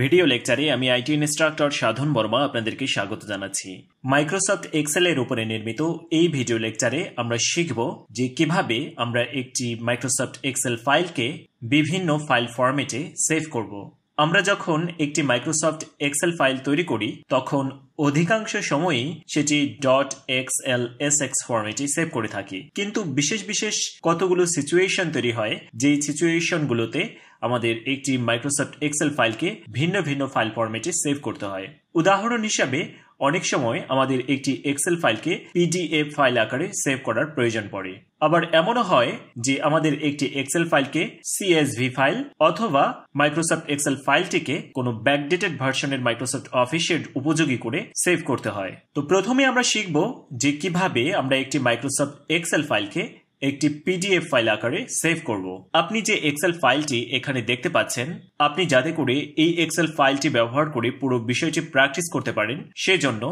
video লেকচারে আমি IT instructor সাধন বর্মা আপনাদেরকে স্বাগত জানাচ্ছি মাইক্রোসফট এক্সেলের উপরে নির্মিত এই ভিডিও লেকচারে আমরা শিখব যে কিভাবে আমরা একটি মাইক্রোসফট এক্সেল ফাইলকে বিভিন্ন ফাইল ফরম্যাটে সেভ করব আমরা যখন একটি মাইক্রোসফট এক্সেল ফাইল তৈরি করি তখন অধিকাংশ সময়ই সেটি dot X L S X ফর্মেটে সেভ করে থাকি কিন্তু বিশেষ বিশেষ কতগুলো সিচুয়েশন তৈরি হয় যেই সিচুয়েশনগুলোতে আমাদের একটি মাইক্রোসফট এক্সেল ফাইলকে ভিন্ন ভিন্ন ফাইল ফর্মেটে সেভ করতে হয় উদাহরণ হিসাবে অনেক সময় আমাদের একটি এক্সেল ফাইলকে পিডিএফ ফাইল আকারে সেভ করার প্রয়োজন পড়ে আবার এমনও হয় যে আমাদের একটি এক্সেল ফাইলকে সিএসভি ফাইল অথবা মাইক্রোসফট এক্সেল ফাইলটিকে কোনো ব্যাকডেটেড ভার্সনের মাইক্রোসফট অফিসের উপযোগী করে সেভ করতে হয় তো প্রথমে আমরা শিখব যে কিভাবে আমরা একটি মাইক্রোসফট এক্সেল ফাইলকে একটি পিডিএফ ফাইল আকারে সেভ করব আপনি যে এক্সেল ফাইলটি এখানে দেখতে পাচ্ছেন আপনি যাতে করে এই এক্সেল ফাইলটি ব্যবহার করে পুরো বিষয়টি প্র্যাকটিস করতে পারেন সেজন্য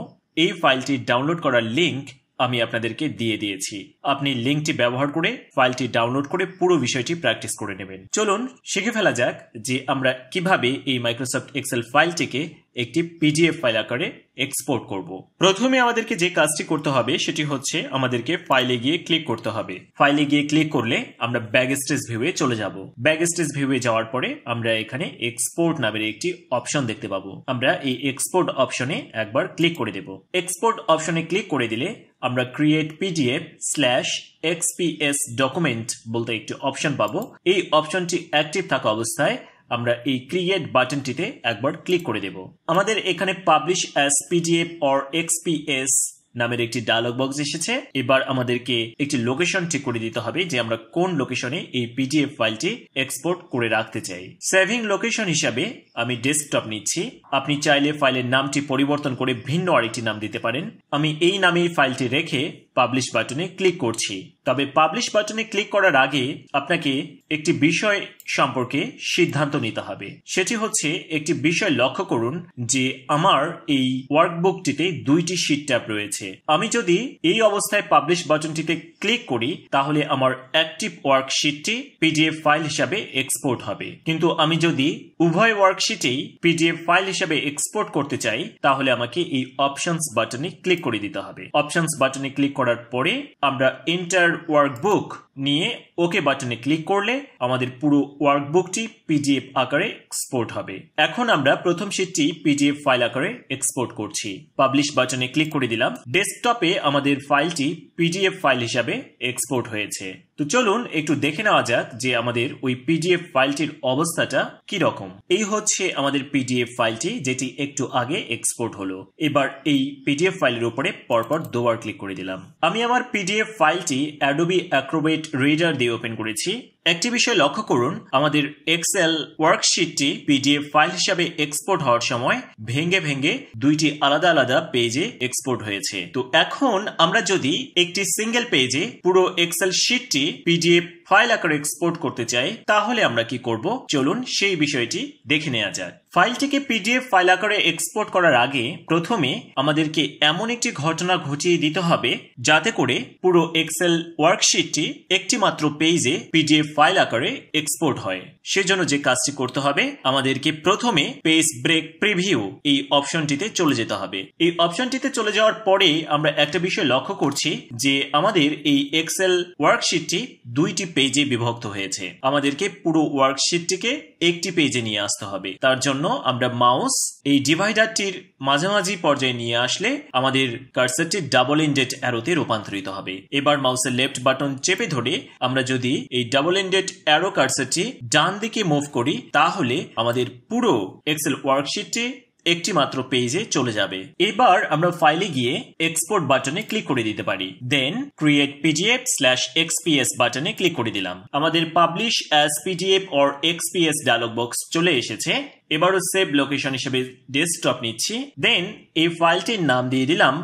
এই ফাইলটি ডাউনলোড করার লিঙ্ক আমি আপনাদেরকে দিয়ে দিয়েছি আপনি লিঙ্কটি ব্যবহার করে ফাইলটি ডাউনলোড করে পুরো বিষয়টি প্র্যাকটিস করে নেবেন চলুন শিখে ফেলা যাক যে আমরা কিভাবে এই মাইক্রোসফট এক্সেল ফাইলটিকে একটি পিডিএফ ফাইল আকারে এক্সপোর্ট করব প্রথমে আমাদেরকে যে কাজটি করতে হবে সেটি হচ্ছে আমাদেরকে ফাইলে গিয়ে ক্লিক করতে হবে ফাইলে গিয়ে ক্লিক করলে আমরা ব্যাগ স্টেজ ভিউয়ে চলে যাব ব্যাগ স্টেজ ভিউয়ে যাওয়ার পরে আমরা এখানে এক্সপোর্ট নামের একটি অপশন দেখতে পাবো আমরা এই এক্সপোর্ট অপশনে একবার ক্লিক করে দেব এক্সপোর্ট অপশনে ক্লিক করে দিলে আমরা create PDF slash XPS document বলতে একটি অপশন পাবো এই অপশনটি অ্যাক্টিভ থাকা অবস্থায় আমরা এই ক্রিয়েট বাটনটিতে একবার ক্লিক করে দেব আমাদের এখানে publish as PDF or XPS নামের একটি ডায়লগ বক্স এসেছে এবার আমাদেরকে একটি লোকেশন ঠিক করে দিতে হবে যে আমরা কোন লোকেশনে এই পিডিএফ ফাইলটি এক্সপোর্ট করে রাখতে চাই সেভিং লোকেশন হিসাবে আমি ডেস্কটপ নিচ্ছি আপনি চাইলে ফাইলের নামটি পরিবর্তন করে ভিন্ন আরেকটি নাম দিতে পারেন আমি এই নামে ফাইলটি রেখে পাবলিশ বাটনে ক্লিক করছি তবে পাবলিশ বাটনে ক্লিক করার আগে আপনাকে একটি বিষয় সম্পর্কে সিদ্ধান্ত নিতে হবে সেটি হচ্ছে একটি বিষয় লক্ষ্য করুন যে আমার এই ওয়ার্কবুকটিতে দুইটি শিট ট্যাব রয়েছে আমি যদি এই অবস্থায় পাবলিশ বাটনটিতে ক্লিক করি তাহলে আমার অ্যাক্টিভ ওয়ার্কশিটটি পিডিএফ ফাইল হিসাবে এক্সপোর্ট হবে কিন্তু আমি যদি উভয় ওয়ার্কশিটেই পিডিএফ ফাইল হিসাবে এক্সপোর্ট করতে চাই তাহলে আমাকে এই অপশনস বাটনে ক্লিক করে দিতে হবে অপশনস বাটনে ক্লিক করার পরে আমরা এন্টার ওয়ার্কবুক নিয়ে ওকে বাটনে ক্লিক করলে আমাদের পুরো ওয়ার্কবুকটি পিডিএফ আকারে এক্সপোর্ট হবে এখন আমরা প্রথম শীটটি পিডিএফ ফাইল আকারে এক্সপোর্ট করছি পাবলিশ বাটনে ক্লিক করে দিলাম ডেস্কটপে আমাদের ফাইলটি পিডিএফ ফাইল হিসাবে এক্সপোর্ট হয়েছে তো চলুন একটু দেখে নেওয়া যাক যে আমাদের ওই পিডিএফ ফাইলটির অবস্থাটা কি রকম এই হচ্ছে আমাদের পিডিএফ ফাইলটি যেটি একটু আগে এক্সপোর্ট হলো এবার এই পিডিএফ ফাইলের উপরে পরপর দুবার ক্লিক করে দিলাম আমি আমার পিডিএফ ফাইলটি অ্যাডোবি অ্যাক্রোবেট রিডার দিয়ে ওপেন করেছি একটি বিষয় লক্ষ্য করুন আমাদের এক্সেল ওয়ার্কশিটটি পিডিএফ ফাইল হিসাবে এক্সপোর্ট হওয়ার সময় ভেঙ্গে ভেঙ্গে দুইটি আলাদা আলাদা পেজে এক্সপোর্ট হয়েছে তো এখন আমরা যদি একটি সিঙ্গেল পেজে পুরো এক্সেল শিটটি পিডিএফ ফাইল আকারে এক্সপোর্ট করতে চাই তাহলে আমরা কি করব চলুন সেই বিষয়টি দেখে নেওয়া যাক ফাইলটিকে পিডিএফ ফাইল আকারে এক্সপোর্ট করার আগে প্রথমে আমাদেরকে এমন একটি ঘটনা ঘটিয়ে দিতে হবে যাতে করে পুরো এক্সেল ওয়ার্কশিটটি একটি মাত্র পেজে পিডিএফ ফাইল আকারে এক্সপোর্ট হয় সেজন্য যে কাজটি করতে হবে আমাদেরকে প্রথমে পেজ ব্রেক প্রিভিউ এই অপশনটিতে চলে যেতে হবে এই অপশনটিতে চলে যাওয়ার পরে আমরা একটা বিষয় লক্ষ্য করছি যে আমাদের এই এক্সেল ওয়ার্কশিটটি দুইটি পেজে বিভক্ত হয়েছে আমাদেরকে পুরো ওয়ার্কশিটটিকে একটি পেজে নিয়ে আসতে হবে তার জন্য আমরা মাউস এই ডিভাইডারটির মাঝামাঝি পর্যায়ে নিয়ে আসলে আমাদের কার্সারটি ডাবল ইন্ডেড অ্যারোতে রূপান্তরিত হবে এবার মাউসের লেফট বাটন চেপে ধরে আমরা যদি এই ডাবল ইন্ডেড অ্যারো কার্সারটি ডান দিকে মুভ করি তাহলে আমাদের পুরো এক্সেল ওয়ার্কশিটটি একটি মাত্র পেজে চলে যাবে এবার আমরা ফাইলে গিয়ে এক্সপোর্ট বাটনে ক্লিক করে দিতে পারি then create PDF slash XPS বাটনে ক্লিক করে দিলাম আমাদের publish as PDF or XPS dialog box চলে এসেছে এবারও সেভ লোকেশন হিসেবে ডেস্কটপ নিচ্ছি দেন এই ফাইলটির নাম দিয়ে দিলাম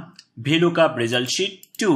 VLOOKUP result sheet two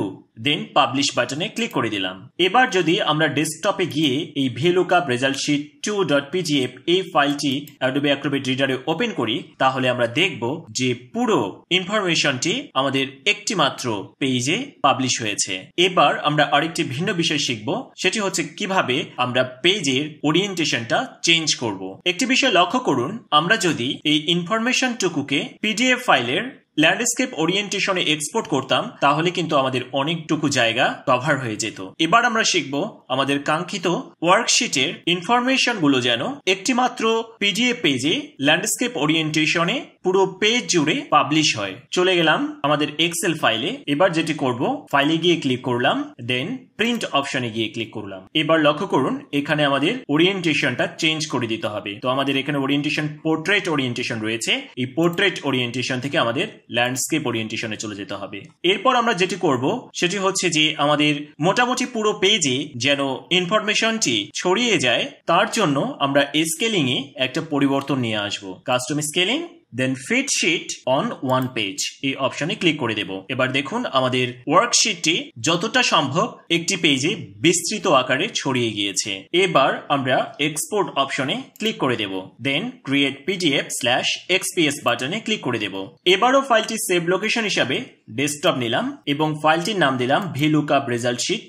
then publish বাটনে ক্লিক করে দিলাম এবার যদি আমরা ডেস্কটপে গিয়ে এই VLOOKUP result sheet two dot PDF এই ফাইলটি অ্যাডোবে অ্যাক্রোবেট রিডারে ওপেন করি তাহলে আমরা দেখব যে পুরো ইনফরমেশনটি আমাদের একটি মাত্র পেজে পাবলিশ হয়েছে এবার আমরা আরেকটি ভিন্ন বিষয় শিখব সেটি হচ্ছে কিভাবে আমরা পেজের ওরিয়েন্টেশনটা চেঞ্জ করব একটি বিষয় লক্ষ্য করুন আমরা যদি এই ইনফরমেশন টুকুকে পিডিএফ ফাইলের ল্যান্ডস্কেপ ওরিয়েন্টেশনে এক্সপোর্ট করতাম তাহলে কিন্তু আমাদের অনেকটুকু জায়গা কভার হয়ে যেত এবার আমরা শিখব আমাদের কাঙ্ক্ষিত ওয়ার্কশিটের ইনফরমেশনগুলো যেন একটিমাত্র পিডিএফ পেজে ল্যান্ডস্কেপ ওরিয়েন্টেশনে পুরো পেজ জুড়ে পাবলিশ হয় চলে গেলাম আমাদের এক্সেল ফাইলে এবার যেটি করব ফাইলে গিয়ে ক্লিক করলাম দেন প্রিন্ট অপশনে গিয়ে ক্লিক করলাম এবার লক্ষ্য করুন এখানে আমাদের ওরিয়েন্টেশনটা চেঞ্জ করে দিতে হবে তো আমাদের এখানে ওরিয়েন্টেশন পোর্ট্রেট ওরিয়েন্টেশন রয়েছে এই পোর্ট্রেট ওরিয়েন্টেশন থেকে আমাদের ল্যান্ডস্কেপ ওরিয়েন্টেশনে চলে যেতে হবে এরপর আমরা যেটি করব সেটি হচ্ছে যে আমাদের মোটামুটি পুরো পেজে যেন ইনফরমেশনটি ছড়িয়ে যায় তার জন্য আমরা স্কেলিংয়ে একটা পরিবর্তন নিয়ে আসব custom scaling then fit sheet on one page এই অপশনে ক্লিক করে দেব এবার দেখুন আমাদের ওয়ার্কশিটটি যতটা সম্ভব একটি পেজে বিস্তৃত আকারে ছড়িয়ে গিয়েছে এবার আমরা এক্সপোর্ট অপশনে ক্লিক করে দেব then create PDF slash XPS বাটনে ক্লিক করে দেব এবারও ফাইলটি সেভ লোকেশন হিসাবে ডেস্কটপ নিলাম এবং ফাইলটির নাম দিলাম VLOOKUP result sheet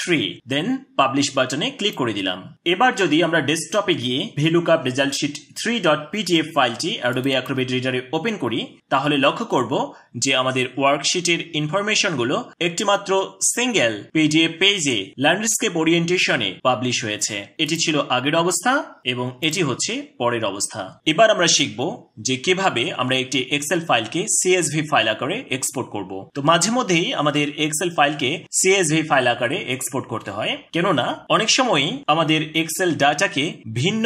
three then publish বাটনে ক্লিক করে দিলাম এবার যদি আমরা ডেস্কটপে গিয়ে VLOOKUP result sheet three dot PDF ফাইলটি অ্যাডোবি অ্যাক্রোবেট রিডারে ওপেন করি তাহলে লক্ষ্য করব যে আমাদের ওয়ার্কশিটের ইনফরমেশনগুলো একটিমাত্র সিঙ্গেল পিডিএফ পেজে ল্যান্ডস্কেপ ওরিয়েন্টেশনে পাবলিশ হয়েছে এটি ছিল আগের অবস্থা এবং এটি হচ্ছে পরের অবস্থা এবার আমরা শিখব যে কিভাবে আমরা একটি এক্সেল ফাইলকে সিএসভি ফাইল আকারে এক্সপোর্ট করব তো মাঝে মধ্যেই আমাদের এক্সেল ফাইলকে সিএসভি ফাইল আকারে এক্স এক্সপোর্ট করতে হয় কেননা অনেক সময় আমাদের এক্সেল ডাটাকে ভিন্ন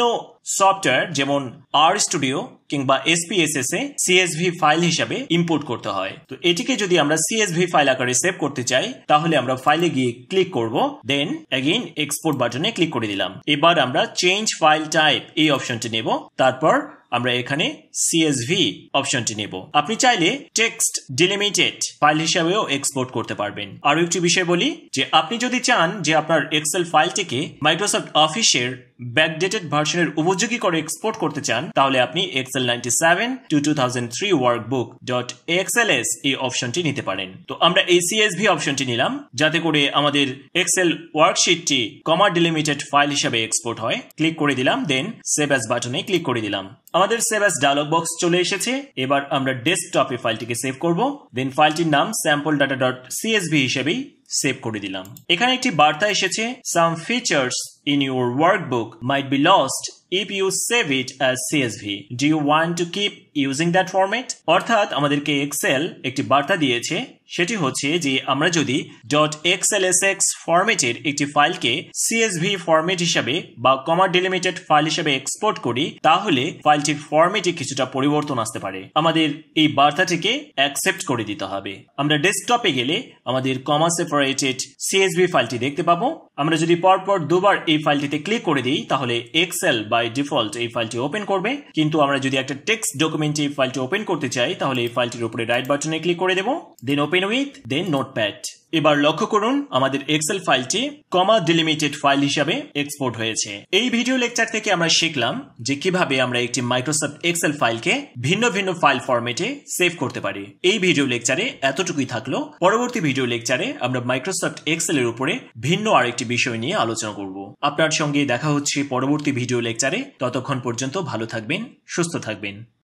সফটওয়্যার যেমন আর স্টুডিও কিংবা এসপিএসএস এ সিএসভি ফাইল হিসাবে ইম্পোর্ট করতে হয় তো এটিকে যদি আমরা সিএসভি ফাইল আকারে সেভ করতে চাই তাহলে আমরা ফাইলে গিয়ে ক্লিক করব দেন এগেইন এক্সপোর্ট বাটনে ক্লিক করে দিলাম এবার আমরা চেঞ্জ ফাইল টাইপ এই অপশনটি নেব তারপর আমরা এখানে সিএসভি অপশনটি নেব আপনি চাইলে টেক্সট ডিলিমিটেড ফাইল হিসাবেও এক্সপোর্ট করতে পারবেন আরও একটি বিষয় বলি যে আপনি যদি চান যে আপনার এক্সেল ফাইলটিকে মাইক্রোসফট অফিসের ব্যাকডেটেড ভার্সনের উপযোগী করে এক্সপোর্ট করতে চান তাহলে আপনি Excel ninety seven to two thousand three workbook dot S এই অপশনটি নিতে পারেন তো আমরা এই সিএসভি অপশনটি নিলাম যাতে করে আমাদের এক্সেল ওয়ার্কশিটটি কমা ডিলিমিটেড ফাইল হিসাবে এক্সপোর্ট হয় ক্লিক করে দিলাম দেন সেভ অ্যাস বাটনে ক্লিক করে দিলাম আমাদের সেভ অ্যাজ ডায়লগ বক্স চলে এসেছে এবার আমরা ডেস্কটপে ফাইলটিকে সেভ করব দেন ফাইলটির নাম স্যাম্পল ডাটা ডট সিএসভি হিসেবেই সেভ করে দিলাম এখানে একটি বার্তা এসেছে some features in your workbook might be lost if you save it as CSV do you want to keep using that format অর্থাৎ আমাদেরকে এক্সেল একটি বার্তা দিয়েছে সেটি হচ্ছে যে আমরা যদি ডট এক্সএলএসএক্স ফরম্যাটের একটি ফাইলকে সিএসভি ফরম্যাট হিসাবে বা কমা ডিলিমিটেড ফাইল হিসাবে এক্সপোর্ট করি তাহলে ফাইলটির ফরম্যাটে কিছুটা পরিবর্তন আসতে পারে আমাদের এই বার্তাটিকে অ্যাকসেপ্ট করে দিতে হবে আমরা ডেস্কটপে গেলে আমাদের কমা সেপারেটেড সিএসভি ফাইলটি দেখতে পাবো আমরা যদি পরপর দুবার এই ফাইলটিতে ক্লিক করে দিই তাহলে এক্সেল বাই ডিফল্ট এই ফাইলটি ওপেন করবে কিন্তু আমরা যদি একটা টেক্সট ডকুমেন্ট ডকুমেন্ট যে ফাইলটি ওপেন করতে চাই তাহলে এই ফাইলটির উপরে রাইট বাটনে ক্লিক করে দেব then open with then notepad এবার লক্ষ্য করুন আমাদের এক্সেল ফাইলটি কমা ডিলিমিটেড ফাইল হিসাবে এক্সপোর্ট হয়েছে এই ভিডিও লেকচার থেকে আমরা শিখলাম যে কিভাবে আমরা একটি মাইক্রোসফট এক্সেল ফাইলকে ভিন্ন ভিন্ন ফাইল ফরম্যাটে সেভ করতে পারি এই ভিডিও লেকচারে এতটুকুই থাকলো পরবর্তী ভিডিও লেকচারে আমরা মাইক্রোসফট এক্সেলের উপরে ভিন্ন আরেকটি বিষয় নিয়ে আলোচনা করব আপনার সঙ্গে দেখা হচ্ছে পরবর্তী ভিডিও লেকচারে ততক্ষণ পর্যন্ত ভালো থাকবেন সুস্থ থাকবেন